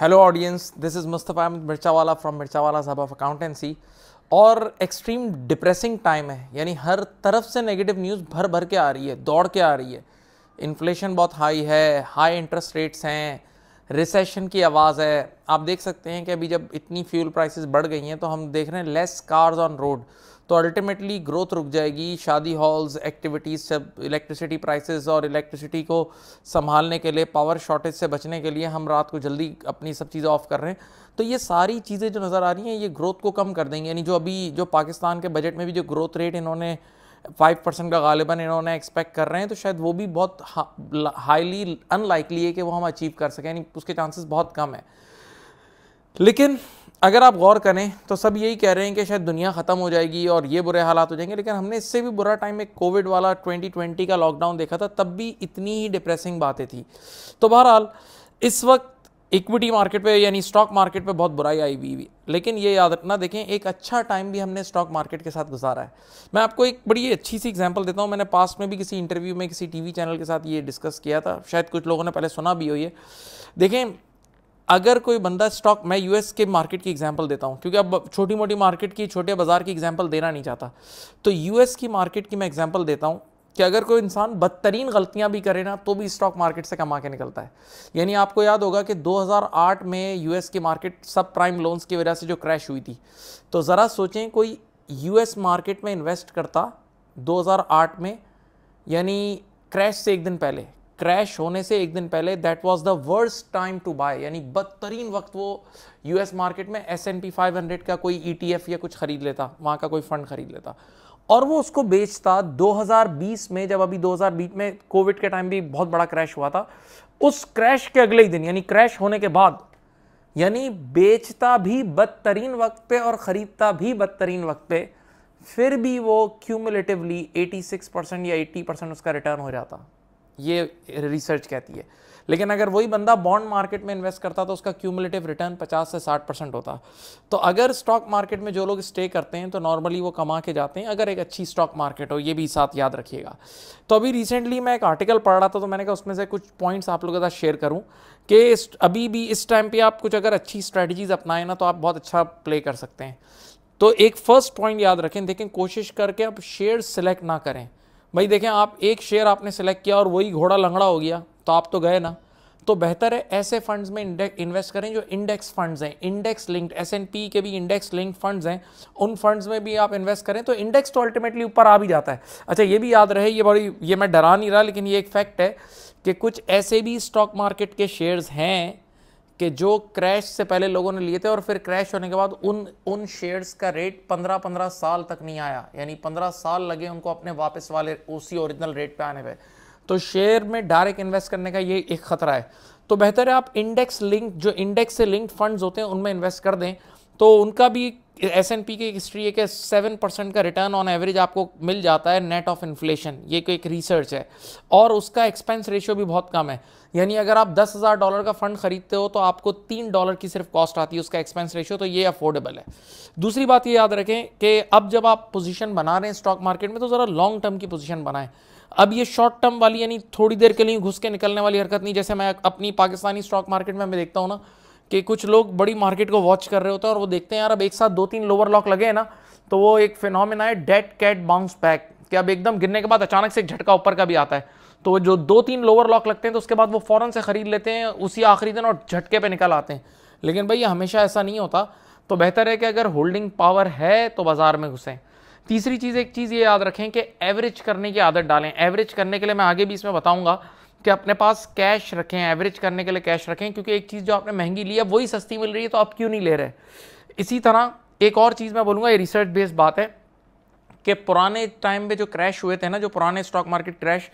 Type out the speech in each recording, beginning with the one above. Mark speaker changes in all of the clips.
Speaker 1: hello audience this is Mustafa Ahmed Mirchawala from Mirchawala साहब of accountancy और extreme depressing time है यानी हर तरफ से नेगेटिव न्यूज़ भर भर के आ रही है दौड़ के आ रही है इन्फ्लेशन बहुत हाई है हाई इंटरेस्ट रेट्स हैं रिसेशन की आवाज़ है आप देख सकते हैं कि अभी जब इतनी फ्यूल प्राइसेस बढ़ गई हैं तो हम देख रहे हैं लेस कार्स ऑन रोड तो अल्टीमेटली ग्रोथ रुक जाएगी शादी हॉल्स एक्टिविटीज़ सब इलेक्ट्रिसिटी प्राइसेस और इलेक्ट्रिसिटी को संभालने के लिए पावर शॉर्टेज से बचने के लिए हम रात को जल्दी अपनी सब चीज़ें ऑफ कर रहे हैं तो ये सारी चीज़ें जो नज़र आ रही हैं ये ग्रोथ को कम कर देंगे यानी जो अभी जो पाकिस्तान के बजट में भी जो ग्रोथ रेट इन्होंने फाइव परसेंट का गालिबा इन्होंने एक्सपेक्ट कर रहे हैं तो शायद वो भी बहुत हाईली अनलाइकली है कि वो हम अचीव कर सकें यानी उसके चांसेस बहुत कम है लेकिन अगर आप गौर करें तो सब यही कह रहे हैं कि शायद दुनिया ख़त्म हो जाएगी और ये बुरे हालात हो जाएंगे लेकिन हमने इससे भी बुरा टाइम एक कोविड वाला 2020 का लॉकडाउन देखा था तब भी इतनी ही डिप्रेसिंग बातें थी तो बहरहाल इस वक्त इक्विटी मार्केट पे यानी स्टॉक मार्केट पे बहुत बुराई आई हुई हुई लेकिन ये याद रखना देखें एक अच्छा टाइम भी हमने स्टॉक मार्केट के साथ गुजारा है मैं आपको एक बड़ी अच्छी सी एग्जांपल देता हूँ मैंने पास्ट में भी किसी इंटरव्यू में किसी टीवी चैनल के साथ ये डिस्कस किया था शायद कुछ लोगों ने पहले सुना भी हो ये देखें अगर कोई बंदा स्टॉक मैं यूएस के मार्केट की एग्जांपल देता हूँ क्योंकि अब छोटी मोटी मार्केट की छोटे बाजार की एग्जांपल देना नहीं चाहता तो यूएस की मार्केट की मैं एग्जांपल देता हूँ कि अगर कोई इंसान बदतरीन गलतियां भी करे ना तो भी स्टॉक मार्केट से कमा के निकलता है यानी आपको याद होगा कि 2008 में यूएस की मार्केट सब प्राइम लोन्स की वजह से जो क्रैश हुई थी तो ज़रा सोचें कोई यूएस मार्केट में इन्वेस्ट करता 2008 में यानी क्रैश से एक दिन पहले क्रैश होने से एक दिन पहले that was the worst time to buy यानी बदतरीन वक्त वो यूएस मार्केट में S and P five hundred का कोई एफ e या कुछ खरीद लेता वहाँ का कोई फंड खरीद लेता और वो उसको बेचता 2020 में जब अभी 2020 में कोविड के टाइम भी बहुत बड़ा क्रैश हुआ था उस क्रैश के अगले ही दिन यानी क्रैश होने के बाद यानी बेचता भी बदतरीन वक्त पे और ख़रीदता भी बदतरीन वक्त पे फिर भी वो क्यूमुलेटिवली 86 परसेंट या 80 परसेंट उसका रिटर्न हो जाता ये रिसर्च कहती है लेकिन अगर वही बंदा बॉन्ड मार्केट में इन्वेस्ट करता तो उसका क्यूमुलेटिव रिटर्न 50 से 60 परसेंट होता तो अगर स्टॉक मार्केट में जो लोग स्टे करते हैं तो नॉर्मली वो कमा के जाते हैं अगर एक अच्छी स्टॉक मार्केट हो ये भी साथ याद रखिएगा तो अभी रिसेंटली मैं एक आर्टिकल पढ़ रहा था तो मैंने कहा उसमें से कुछ पॉइंट्स आप लोगों के साथ शेयर करूँ कि अभी भी इस टाइम पर आप कुछ अगर अच्छी स्ट्रैटेजीज अपनाएं ना तो आप बहुत अच्छा प्ले कर सकते हैं तो एक फर्स्ट पॉइंट याद रखें देखें कोशिश करके आप शेयर सेलेक्ट ना करें भाई देखें आप एक शेयर आपने सेलेक्ट किया और वही घोड़ा लंगड़ा हो गया तो आप तो गए ना तो बेहतर है ऐसे फंड्स में इन्वेस्ट करें जो इंडेक्स फंड्स हैं index linked S and P के भी इंडेक्स लिंक्ड फंड्स हैं उन फंड्स में भी आप इन्वेस्ट करें तो इंडेक्स तो अल्टीमेटली ऊपर आ भी जाता है अच्छा ये भी याद रहे ये बड़ी ये मैं डरा नहीं रहा लेकिन ये एक फैक्ट है कि कुछ ऐसे भी स्टॉक मार्केट के शेयर्स हैं कि जो क्रैश से पहले लोगों ने लिए थे और फिर क्रैश होने के बाद उन उन शेयर्स का रेट 15-15 साल तक नहीं आया यानी 15 साल लगे उनको अपने वापस वाले उसी ओरिजिनल रेट पे आने पे तो शेयर में डायरेक्ट इन्वेस्ट करने का ये एक खतरा है तो बेहतर है आप इंडेक्स लिंक जो इंडेक्स से लिंक्ड फंड्स होते हैं उनमें इन्वेस्ट कर दें तो उनका भी एस एन पी की हिस्ट्री है कि सेवन परसेंट का रिटर्न ऑन एवरेज आपको मिल जाता है नेट ऑफ इन्फ्लेशन ये एक रिसर्च है और उसका एक्सपेंस रेशियो भी बहुत कम है यानी अगर आप दस हज़ार डॉलर का फंड खरीदते हो तो आपको तीन डॉलर की सिर्फ कॉस्ट आती है उसका एक्सपेंस रेशियो तो ये अफोर्डेबल है दूसरी बात ये याद रखें कि अब जब आप पोजिशन बना रहे हैं स्टॉक मार्केट में तो ज़रा लॉन्ग टर्म की पोजिशन बनाएं अब ये शॉर्ट टर्म वाली यानी थोड़ी देर के लिए घुस के निकलने वाली हरकत नहीं जैसे मैं अपनी पाकिस्तानी स्टॉक मार्केट में मैं देखता हूँ ना कि कुछ लोग बड़ी मार्केट को वॉच कर रहे होते हैं और वो देखते हैं यार अब एक साथ दो तीन लोअर लॉक लगे हैं ना तो वो एक फिनोमिना है डेड कैट बाउंस बैक कि अब एकदम गिरने के बाद अचानक से एक झटका ऊपर का भी आता है तो जो दो तीन लोअर लॉक लगते हैं तो उसके बाद वो फ़ौरन से ख़रीद लेते हैं उसी आखिरी दिन और झटके पर निकल आते हैं लेकिन भाई हमेशा ऐसा नहीं होता तो बेहतर है कि अगर होल्डिंग पावर है तो बाज़ार में घुसें तीसरी चीज़ एक चीज़ ये याद रखें कि एवरेज करने की आदत डालें एवरेज करने के लिए मैं आगे भी इसमें बताऊँगा कि अपने पास कैश रखें एवरेज करने के लिए कैश रखें क्योंकि एक चीज़ जो आपने महंगी ली है वही सस्ती मिल रही है तो आप क्यों नहीं ले रहे इसी तरह एक और चीज़ मैं बोलूँगा ये रिसर्च बेस्ड बात है कि पुराने टाइम में जो क्रैश हुए थे ना जो पुराने स्टॉक मार्केट क्रैश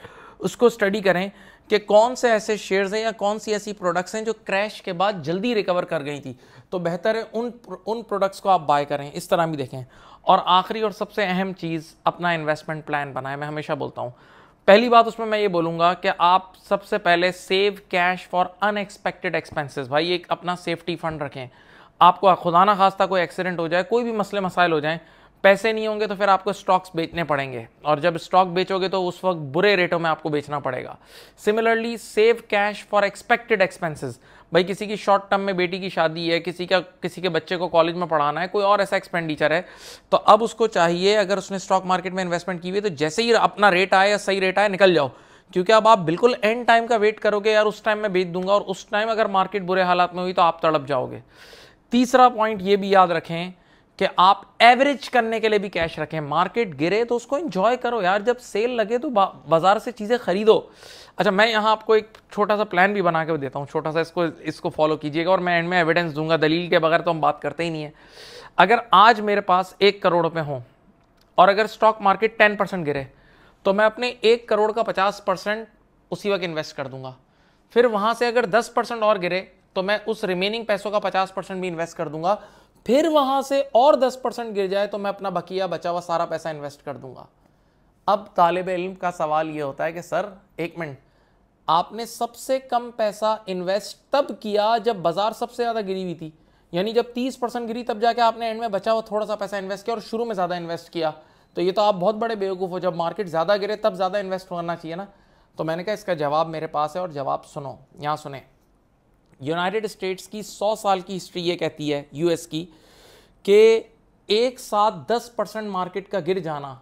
Speaker 1: उसको स्टडी करें कि कौन से ऐसे शेयर्स हैं या कौन सी ऐसी प्रोडक्ट्स हैं जो क्रैश के बाद जल्दी रिकवर कर गई थी तो बेहतर है उन उन प्रोडक्ट्स को आप बाय करें इस तरह भी देखें और आखिरी और सबसे अहम चीज़ अपना इन्वेस्टमेंट प्लान बनाएं मैं हमेशा बोलता हूँ पहली बात उसमें मैं ये बोलूंगा कि आप सबसे पहले save cash for unexpected expenses भाई एक अपना सेफ्टी फंड रखें आपको खुदा ना खास्ता कोई एक्सीडेंट हो जाए कोई भी मसले मसाइल हो जाए पैसे नहीं होंगे तो फिर आपको स्टॉक्स बेचने पड़ेंगे और जब स्टॉक बेचोगे तो उस वक्त बुरे रेटों में आपको बेचना पड़ेगा similarly save cash for expected expenses भाई किसी की शॉर्ट टर्म में बेटी की शादी है किसी का किसी के बच्चे को कॉलेज में पढ़ाना है कोई और ऐसा एक्सपेंडिचर है तो अब उसको चाहिए अगर उसने स्टॉक मार्केट में इन्वेस्टमेंट की हुई तो जैसे ही अपना रेट आए या सही रेट आए निकल जाओ क्योंकि अब आप बिल्कुल एंड टाइम का वेट करोगे यार उस टाइम में बेच दूंगा और उस टाइम अगर मार्केट बुरे हालात में हुई तो आप तड़प जाओगे तीसरा पॉइंट ये भी याद रखें कि आप एवरेज करने के लिए भी कैश रखें मार्केट गिरे तो उसको इंजॉय करो यार जब सेल लगे तो बाजार से चीज़ें खरीदो अच्छा मैं यहाँ आपको एक छोटा सा प्लान भी बना के देता हूँ छोटा सा इसको इसको फॉलो कीजिएगा और मैं एंड में एविडेंस दूंगा दलील के बगैर तो हम बात करते ही नहीं है अगर आज मेरे पास एक करोड़ रुपये हों और अगर स्टॉक मार्केट टेन परसेंट गिरे तो मैं अपने एक करोड़ का पचास परसेंट उसी वक्त इन्वेस्ट कर दूंगा फिर वहाँ से अगर दस परसेंट और गिरे तो मैं उस रिमेनिंग पैसों का पचास परसेंट भी इन्वेस्ट कर दूंगा फिर वहां से और 10 परसेंट गिर जाए तो मैं अपना बकिया बचा हुआ सारा पैसा इन्वेस्ट कर दूंगा अब तालब इल्म का सवाल यह होता है कि सर एक मिनट आपने सबसे कम पैसा इन्वेस्ट तब किया जब बाजार सबसे ज़्यादा गिरी हुई थी यानी जब 30 परसेंट गिरी तब जाके आपने एंड में बचा हुआ थोड़ा सा पैसा इन्वेस्ट किया और शुरू में ज़्यादा इन्वेस्ट किया तो ये तो आप बहुत बड़े बेवकूफ़ हो जब मार्केट ज़्यादा गिरे तब ज़्यादा इन्वेस्ट करना चाहिए ना तो मैंने कहा इसका जवाब मेरे पास है और जवाब सुनो यहाँ सुने यूनाइटेड स्टेट्स की 100 साल की हिस्ट्री ये कहती है यूएस की कि एक साथ 10 परसेंट मार्केट का गिर जाना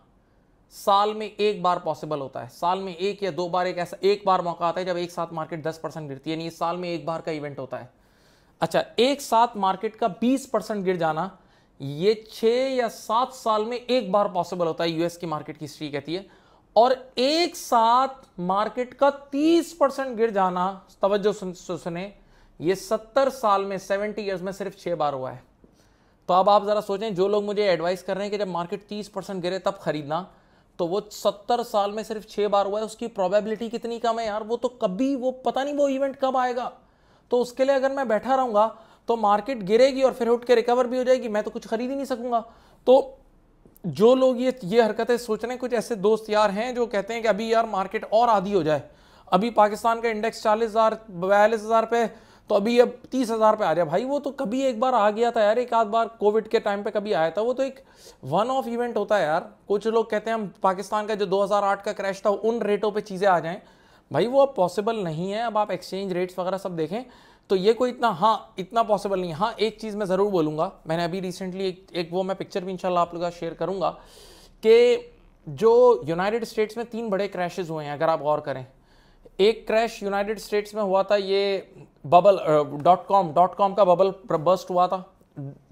Speaker 1: साल में एक बार पॉसिबल होता है साल में एक या दो बार एक ऐसा एक बार मौका आता है जब एक साथ मार्केट 10 परसेंट गिरती है नहीं साल में एक बार का इवेंट होता है अच्छा एक साथ मार्केट का 20 परसेंट गिर जाना ये छः या सात साल में एक बार पॉसिबल होता है यूएस की मार्केट की हिस्ट्री कहती है और एक साथ मार्केट का 30 परसेंट गिर जाना तवज्जो सुने ये सत्तर साल में सेवेंटी ईयर्स में सिर्फ छः बार हुआ है तो अब आप ज़रा सोचें जो लोग मुझे एडवाइस कर रहे हैं कि जब मार्केट तीस परसेंट गिरे तब खरीदना तो वो सत्तर साल में सिर्फ छः बार हुआ है उसकी प्रोबेबिलिटी कितनी कम है यार वो तो कभी वो पता नहीं वो इवेंट कब आएगा तो उसके लिए अगर मैं बैठा रहूँगा तो मार्केट गिरेगी और फिर उठ के रिकवर भी हो जाएगी मैं तो कुछ खरीद ही नहीं सकूंगा तो जो लोग ये ये हरकतें सोच रहे हैं कुछ ऐसे दोस्त यार हैं जो कहते हैं कि अभी यार मार्केट और आधी हो जाए अभी पाकिस्तान का इंडेक्स चालीस हज़ार बयालीस हज़ार पे तो अभी अब तीस हज़ार पे आ रहा भाई वो तो कभी एक बार आ गया था यार एक आध बार कोविड के टाइम पे कभी आया था वो तो एक वन ऑफ इवेंट होता है यार कुछ लोग कहते हैं हम पाकिस्तान का जो 2008 का क्रैश था उन रेटों पे चीज़ें आ जाएं भाई वो अब पॉसिबल नहीं है अब आप एक्सचेंज रेट्स वगैरह सब देखें तो ये कोई इतना हाँ इतना पॉसिबल नहीं है हाँ एक चीज़ मैं ज़रूर बोलूँगा मैंने अभी रिसेंटली एक, एक वो मैं पिक्चर भी इंशाल्लाह आप लोग का शेयर करूँगा कि जो यूनाइटेड स्टेट्स में तीन बड़े क्रैशेज़ हुए हैं अगर आप गौर करें एक क्रैश यूनाइटेड स्टेट्स में हुआ था ये bubble dot com dot com का बबल बस्ट हुआ था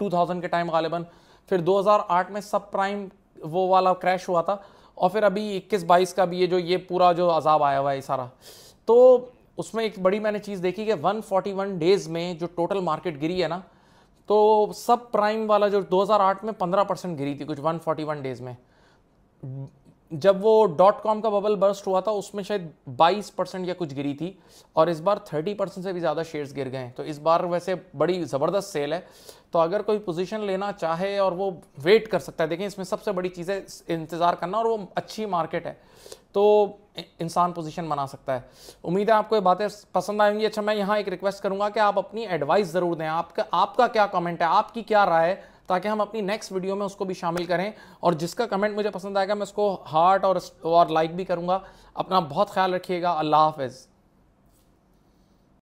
Speaker 1: 2000 के टाइम गालिबन फिर 2008 में सब प्राइम वो वाला क्रैश हुआ था और फिर अभी इक्कीस बाईस का भी ये जो ये पूरा जो अजाब आया हुआ है सारा तो उसमें एक बड़ी मैंने चीज़ देखी कि 141 डेज़ में जो टोटल मार्केट गिरी है ना तो सब प्राइम वाला जो 2008 में 15 परसेंट गिरी थी कुछ 141 डेज़ में जब वो डॉट कॉम का बबल बर्स्ट हुआ था उसमें शायद 22 परसेंट या कुछ गिरी थी और इस बार 30 परसेंट से भी ज़्यादा शेयर्स गिर गए हैं तो इस बार वैसे बड़ी ज़बरदस्त सेल है तो अगर कोई पोजीशन लेना चाहे और वो वेट कर सकता है देखें इसमें सबसे बड़ी चीज़ है इंतज़ार करना और वो अच्छी मार्केट है तो इंसान पोजीशन बना सकता है उम्मीद है आपको ये बातें पसंद आएंगी अच्छा मैं यहाँ एक रिक्वेस्ट करूँगा कि आप अपनी एडवाइस ज़रूर दें आपका आपका क्या कमेंट है आपकी क्या राय है ताकि हम अपनी नेक्स्ट वीडियो में उसको भी शामिल करें और जिसका कमेंट मुझे पसंद आएगा मैं उसको हार्ट और और लाइक भी करूँगा अपना बहुत ख्याल रखिएगा अल्लाह हाफिज़